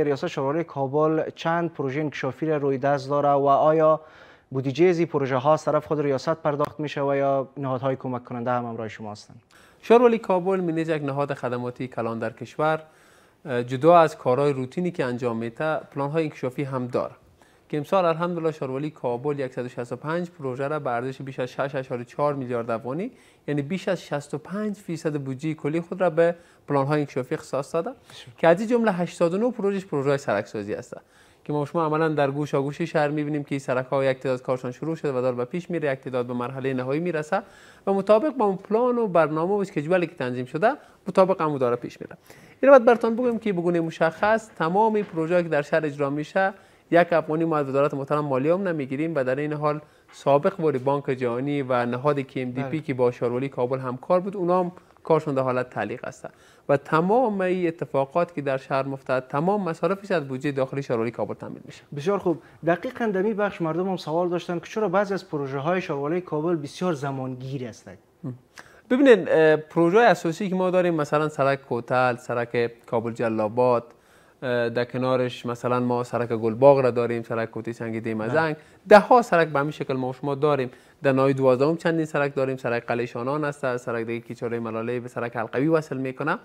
ریاست شورای کابل چند پروژه انکشافی را روی دست داره و آیا بودجه زی پروژه ها طرف خود ریاست پرداخت میشه و یا نهادهای کمک کننده هم همراه شما هستند شورای کابل مینیز یک نهاد خدماتی کلان در کشور جدا از کارهای روتینی که انجام میده پلان های انکشافی هم داره که امسال الحمدلله شاروالی کابل 165 پروژه را به ارزش بیش از 6.4 میلیارد افغانی یعنی بیش از 65 فیصد بودجه کلی خود را به پلان‌های انکشافی اختصاص داده که از جمله 89 پروژه پروژه سازی است که ما شما عملا در گوش آگوش شهر میبینیم که سرک ها یک تعداد کارشان شروع شده و دار به پیش میره یک تعداد به مرحله نهایی میرسه و مطابق با اون پلان و برنامه و اسکیجولی که تنظیم شده مطابق هم داره پیش میره این رو باید براتون بگم که بگونه مشخص تمام پروژه که در شهر اجرا میشه یک افغانی ما از وزارت محترم مالی هم نمیگیریم و در این حال سابق باری بانک جهانی و نهاد ام دی پی که با شاروالی کابل همکار بود اونا هم کارشون در حالت تعلیق است و تمام این اتفاقات که در شهر مفتد تمام مصارفش از بودجه داخلی شاروالی کابل تامین میشه بسیار خوب دقیقا دمی بخش مردم هم سوال داشتن که چرا بعضی از پروژه های کابل بسیار زمانگیر هستند ببینید پروژه اساسی که ما داریم مثلا سرک کوتل سرک کابل جلابات در کنارش مثلا ما سرک گلباغ را داریم سرک کوتی سنگی دیم زنگ ده ها سرک به همین شکل ما شما داریم در نای هم چندین سرک داریم سرک قلیشانان شانان است سرک دیگه کیچاره ملاله به سرک حلقوی وصل میکنه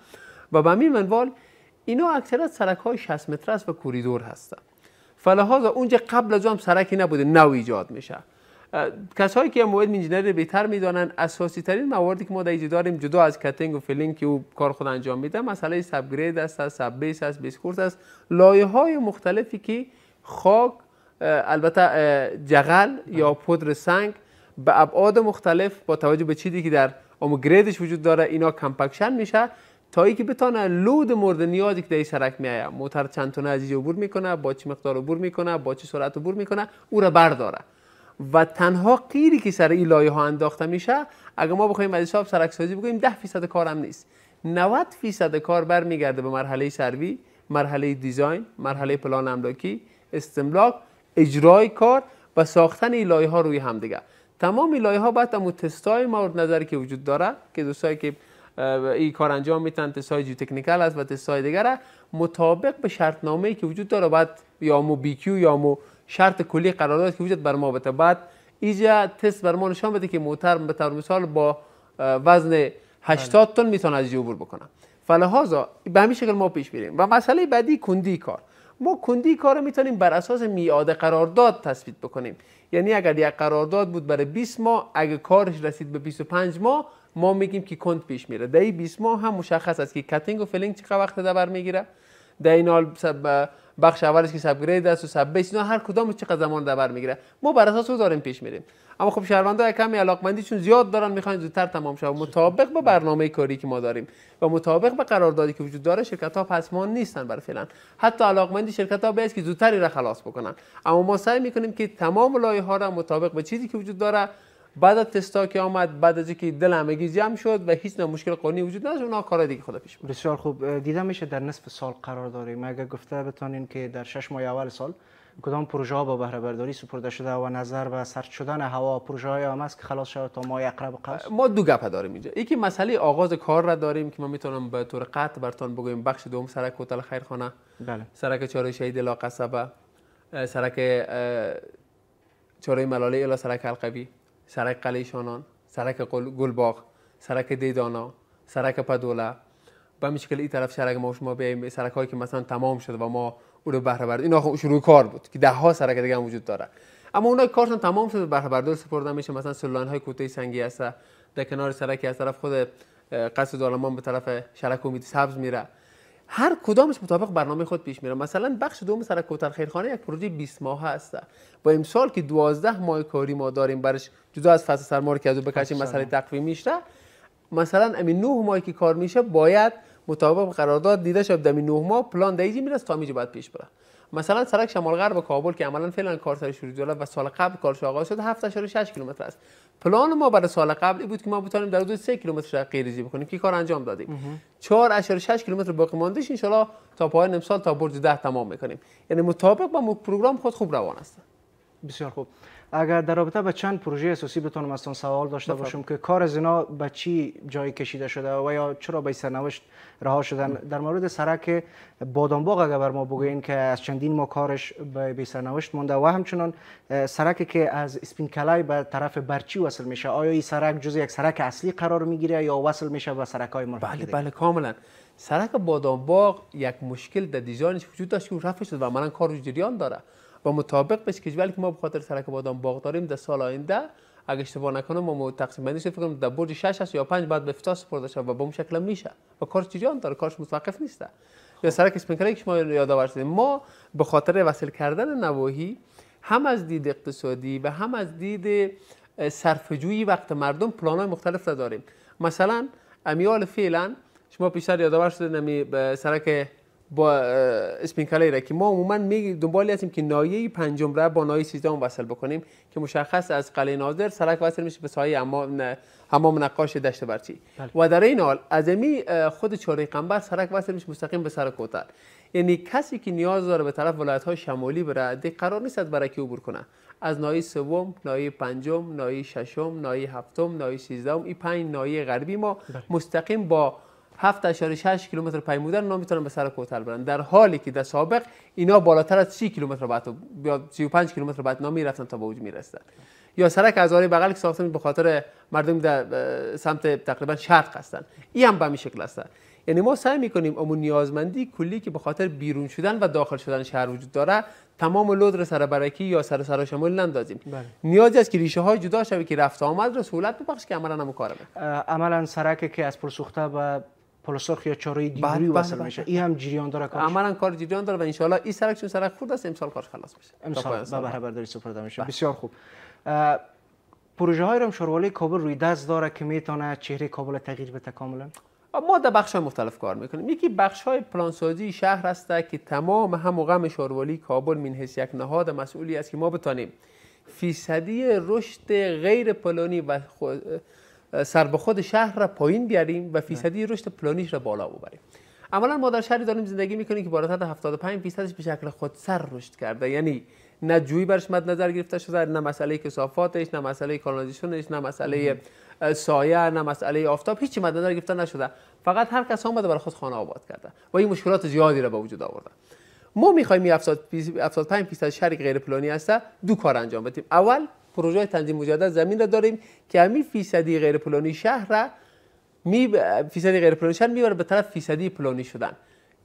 و به همین منوال اینا اکثرت سرک های 60 متر است و کوریدور هستند فلاحاز اونجا قبل از هم سرکی نبوده نو ایجاد میشه کسایی که مواد رو بهتر میدانن اساسی ترین مواردی که ما در داریم جدا از کاتینگ و فیلینگ که او کار خود انجام میده مسئله سب گرید است سب بیس است بیس کورس است لایه های مختلفی که خاک البته جغل یا پودر سنگ به ابعاد مختلف با توجه به چیزی که در گریدش وجود داره اینا کمپکشن میشه تا ای که بتانه لود مورد نیازی که در سرک میایه موتر چند تونه از عبور میکنه با چه مقدار عبور میکنه با چه سرعت عبور میکنه او را برداره و تنها قیری که سر این لایه ها انداخته میشه اگر ما بخوایم از حساب سازی بگوییم 10 فیصد کارم نیست 90 فیصد کار برمیگرده به مرحله سروی مرحله دیزاین مرحله پلان املاکی استملاک اجرای کار و ساختن این لایه ها روی همدیگه تمام لایه ها باید امو تستای مورد نظری که وجود داره که دوستایی که این کار انجام میتن تستای جیو تکنیکال است و تستای را مطابق به شرطنامه ای که وجود داره بعد یا مو بی کیو یا مو شرط کلی قرارداد که وجود بر ما بده بعد اینجا تست بر ما نشان بده که موتر به طور مثال با وزن 80 بله. تن میتونه از عبور بکنه فلهازا به همین شکل ما پیش میریم و مسئله بعدی کندی کار ما کندی کار رو میتونیم بر اساس میعاد قرارداد تثبیت بکنیم یعنی اگر یک قرارداد بود برای 20 ماه اگه کارش رسید به 25 ماه ما میگیم که کند پیش میره در 20 ماه هم مشخص است که کاتینگ و فلینگ چقدر وقت دبر میگیره در این حال بخش اولش که سبگرید است و سب بیس اینا هر کدام چقدر زمان در بر میگیره ما بر اساس او داریم پیش میریم اما خب شهروندا کمی علاقمندی چون زیاد دارن میخوان زودتر تمام شود مطابق با برنامه کاری که ما داریم و مطابق به قراردادی که وجود داره شرکت ها پسمان نیستن برای فعلا حتی علاقمندی شرکت ها به که زودتری را خلاص بکنن اما ما سعی میکنیم که تمام لایه ها را مطابق به چیزی که وجود داره بعد از تستا که آمد بعد از اینکه دل همگی جمع شد و هیچ مشکل قانونی وجود نداشت اونا کارا دیگه خدا پیش بود بسیار خوب دیدم میشه در نصف سال قرار داریم مگه گفته بتونین که در شش ماه اول سال کدام پروژه ها با بهره برداری سپرده شده و نظر و سرد شدن هوا پروژه های هم است که خلاص شود تا ما اقرب قصد ما دو گپه داریم اینجا یکی مسئله آغاز کار را داریم که ما میتونم به طور قطع برتان بگویم بخش دوم سرک هتل خیرخانه بله سرک چهارم شهید لا قصبه سرک چهارم ملاله الا سرک القوی سرک قلیشانان، شانان سرک گلباغ سرک دیدانا سرک پدوله به شکل این طرف سرک ما شما بیایم سرک هایی که مثلا تمام شده و ما او رو بهره این اینا خب شروع کار بود که ده ها سرک دیگه هم وجود داره اما اونا کارشون تمام شده بهره بردار سپرده میشه مثلا سلان های کوتاه سنگی هست در کنار سرک از طرف خود قصد دالمان به طرف شرک امید سبز میره هر کدامش مطابق برنامه خود پیش میره مثلا بخش دوم سر کوتر خیرخانه یک پروژه 20 ماهه هست با امسال که 12 ماه کاری ما داریم برش جدا از فصل سرمار که از او بکشیم مسئله تقویم میشه مثلا امین 9 ماهی که کار میشه باید مطابق قرارداد دیده شد دمی 9 ماه پلان دایجی میرسه تا میجه باید پیش بره مثلا سرک شمال غرب کابل که عملا فعلا کار سر شروع و سال قبل کارش آغاز شد 7.6 کیلومتر است پلان ما برای سال قبل بود که ما بتونیم در حدود 3 کیلومتر شرق بکنیم که کار انجام دادیم 4.6 کیلومتر باقی ماندهش انشالله تا پایان امسال تا برج 10 تمام میکنیم یعنی مطابق با پروگرام خود خوب روان هستن بسیار خوب اگر در رابطه با چند پروژه اساسی بتونم ازتون سوال داشته باشم که کار از اینا به چی جای کشیده شده و یا چرا به سرنوشت رها شدن در مورد سرک بادامباغ اگر بر ما بگوین که از چندین ما کارش به سرنوشت مونده و همچنان سرکی که از اسپینکلای به طرف برچی وصل میشه آیا این سرک جز یک سرک اصلی قرار میگیره یا وصل میشه به سرک های مرحله بله بله کاملا سرک بادامباغ یک مشکل در دیزاینش وجود داشت که رفع شد و عملا کار جریان داره و مطابق به کشوری که ما به خاطر سرک بادام باغ داریم در سال آینده اگه اشتباه نکنم ما تقسیم بندی فکر کنم در برج 6 هست یا 5 بعد به افتاس سپرده شد و به اون شکل میشه و کارش جریان داره کارش متوقف نیست یا سرک اسپینکری که شما یاد شدیم ما به خاطر وصل کردن نواحی هم از دید اقتصادی و هم از دید صرفه‌جویی وقت مردم پلان‌های مختلف داریم مثلا امیال فعلا شما پیشتر یادآور شده نمی سرک با اسپین را که ما عموما می دنبالی هستیم که نایه پنجم را با نایه سیزدهم وصل بکنیم که مشخص از قلعه ناظر سرک وصل میشه به سایه حمام نقاش دشت برچی بله. و در این حال از خود چاره قنبر سرک وصل میشه مستقیم به سر کوتر یعنی کسی که نیاز داره به طرف ولایت های شمالی بره دی قرار نیست برای که عبور کنه از نایه سوم، نایه پنجم، نایه ششم، نایه هفتم، نایه سیزدهم این پنج نایه غربی ما بله. مستقیم با 7.6 کیلومتر پیمودن اونا میتونن به سر کوتل برن در حالی که در سابق اینا بالاتر از 30 کیلومتر بعد یا 35 کیلومتر بعد نامی رفتن تا به اوج میرسن یا سرک از آره بغل که ساختن به خاطر مردم در سمت تقریبا شرق هستن این هم به این شکل هستن یعنی ما سعی میکنیم اون نیازمندی کلی که به خاطر بیرون شدن و داخل شدن شهر وجود داره تمام لود رو سر برکی یا سر سر شمال نندازیم بله. نیازی است که ریشه های جدا شوی که رفت آمد رو سهولت ببخش که عملا هم کاره عملا سرکه که از پرسوخته به پلاستاخ یا چاره بله، دیوری بله، وصل بله. میشه این هم جریان داره کار عملا کار جریان داره و ان این سرک چون سرک خورد است امسال کارش خلاص میشه امسال به برداری سپرده میشه بسیار خوب پروژه های هم شوروالی کابل روی دست داره که میتونه چهره کابل تغییر بده کاملا ما در بخش های مختلف کار میکنیم یکی بخش های پلانسازی شهر است که تمام هم و غم شوروالی کابل من حیث یک نهاد مسئولی است که ما بتانیم فیصدی رشد غیر پلانی و سر به خود شهر را پایین بیاریم و فیصدی رشد پلانیش را بالا ببریم عملا ما در شهری داریم زندگی میکنیم که بالاتر از 75 فیصدش به شکل خود سر رشد کرده یعنی نه جوی برش مد نظر گرفته شده نه مسئله کسافاتش، نه مسئله کانالیزاسیونش نه مسئله سایه نه مسئله آفتاب هیچی مد نظر گرفته نشده فقط هر کس اومده برای خود خانه آباد کرده و این مشکلات زیادی را به وجود آورده ما میخوایم 75 فیصد شهری غیر پلانی هسته دو کار انجام بدیم اول پروژه تنظیم مجدد زمین را داریم که همین فیصدی غیر پلانی شهر را می فیصدی غیر پلانی شهر میبره به طرف فیصدی پلانی شدن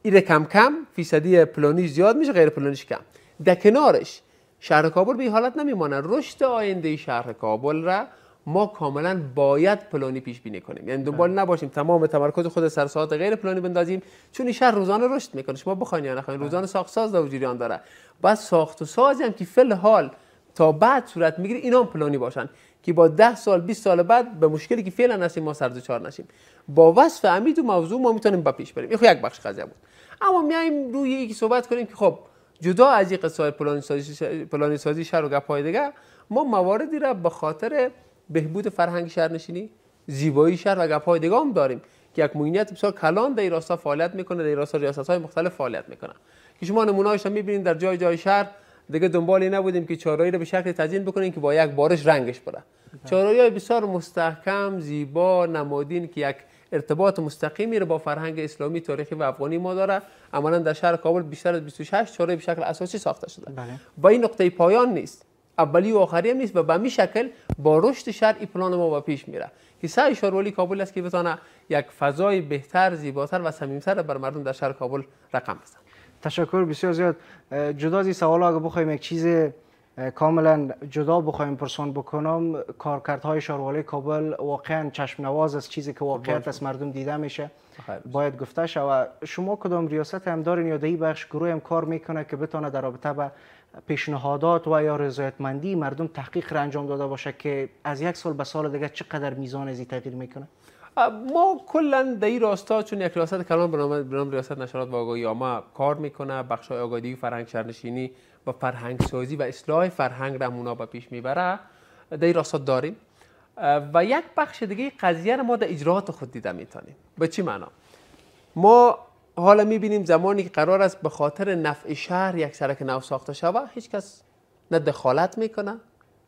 این کم کم فیصدی پلانی زیاد میشه غیر پلانیش کم در کنارش شهر کابل به حالت نمیمانه رشد آینده شهر کابل را ما کاملا باید پلانی پیش بینی کنیم یعنی دنبال بله. نباشیم تمام تمرکز خود سر ساعت غیر پلانی بندازیم چون شهر روزانه رشد میکنه شما بخواین یا نخواین بله. روزانه ساخت ساز داره بعد ساخت و سازی هم که فل حال تا بعد صورت میگیره اینا هم پلانی باشن که با 10 سال 20 سال بعد به مشکلی که فعلا هستیم ما چهار نشیم با وصف امید و موضوع ما میتونیم به پیش بریم این خب یک بخش قضیه بود اما میایم روی یکی صحبت کنیم که خب جدا از این قصه پلان سازی پلان سازی شهر و گپای دیگه ما مواردی را به خاطر بهبود فرهنگ نشینی زیبایی شهر و گپای دیگه هم داریم که یک موقعیت بسیار کلان در راستا فعالیت میکنه در راستا ریاست های مختلف فعالیت میکنه که شما نمونه هم میبینید در جای جای شهر دیگه دنبال نبودیم که چارایی رو به شکل تزین بکنیم که با یک بارش رنگش بره چارایی های بسیار مستحکم زیبا نمادین که یک ارتباط مستقیمی رو با فرهنگ اسلامی تاریخی و افغانی ما داره عملا در شهر کابل بیشتر از 26 چاره به شکل اساسی ساخته شده بله. و این نقطه پایان نیست اولی و آخری هم نیست و به می شکل با رشد شهر این پلان ما با پیش میره که سعی شهرولی کابل است که بتونه یک فضای بهتر زیباتر و صمیمتر بر مردم در شهر کابل رقم بزنه تشکر بسیار زیاد جدا از این سوال اگه بخوایم یک چیز کاملا جدا بخوایم پرسون بکنم کارکردهای شارواله کابل واقعا چشم نواز از چیزی که واقعیت از مردم دیده میشه باید گفته شود شما کدام ریاست همدار نیادهی بخش گروه هم کار میکنه که بتانه در رابطه به پیشنهادات و یا رضایتمندی مردم تحقیق را انجام داده باشه که از یک سال به سال دیگه چقدر میزان این تغییر میکنه ما کلا در این راستا چون یک ریاست کلان به نام ریاست نشرات و آگاهی کار میکنه بخش های آگاهی فرهنگ شهرنشینی و فرهنگ سازی و اصلاح فرهنگ را به پیش میبره در این راستا داریم و یک بخش دیگه قضیه را ما در اجرات خود دیده میتونیم. به چی معنا ما حالا میبینیم زمانی که قرار است به خاطر نفع شهر یک سرک نو ساخته شود هیچ کس نه دخالت میکنه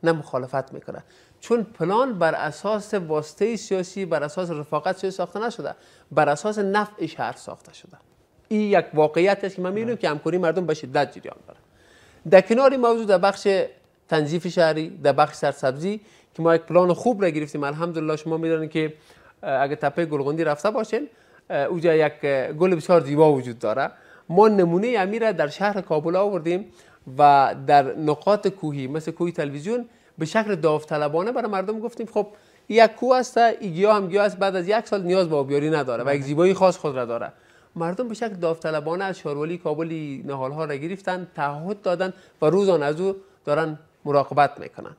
نه مخالفت میکنه چون پلان بر اساس واسطه سیاسی بر اساس رفاقت سیاسی ساخته نشده بر اساس نفع شهر ساخته شده این یک واقعیت است که من میبینم که همکاری مردم به شدت جریان داره در کنار این موضوع در بخش تنظیف شهری در بخش سرسبزی که ما یک پلان خوب را گرفتیم الحمدلله شما میدانید که اگه تپه گلگوندی رفته باشین اوجا یک گل بسیار زیبا وجود داره ما نمونه امی در شهر کابل آوردیم و در نقاط کوهی مثل کوهی تلویزیون به شکل داوطلبانه برای مردم گفتیم خب یک کوه است ایگیا هم گیا است بعد از یک سال نیاز به آبیاری نداره و یک بله. زیبایی خاص خود را داره مردم به شکل داوطلبانه از شاروالی کابلی نهال ها را گرفتن تعهد دادن و روزان از او دارن مراقبت میکنن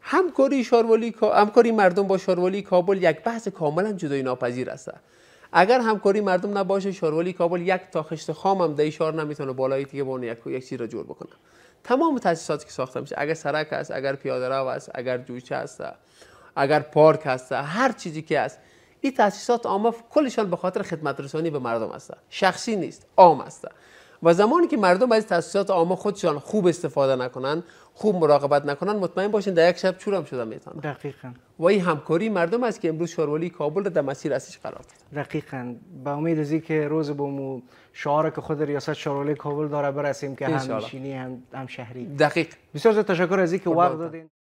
همکاری شاروالی همکاری مردم با شاروالی کابل یک بحث کاملا جدای ناپذیر است اگر همکاری مردم نباشه شاروالی کابل یک تا خشت خام هم در شهر نمیتونه بالای تیگه بانه یک یک چیز را جور بکنه تمام تاسیساتی که ساخته میشه اگر سرک است اگر پیاده رو است اگر جوچه است اگر پارک هست هر چیزی که هست این تاسیسات عامه کلشان به خاطر خدمت رسانی به مردم هست شخصی نیست عام است. و زمانی که مردم از تاسیسات عامه خودشان خوب استفاده نکنن خوب مراقبت نکنن مطمئن باشین در یک شب چورم شده میتونن دقیقا و این همکاری مردم است که امروز شورولی کابل در مسیر اصلیش قرار داد دقیقا با امید از که روز بومو شعار که خود ریاست شورولی کابل داره برسیم که هم هم هم شهری دقیق بسیار تشکر از اینکه خب، وقت دادین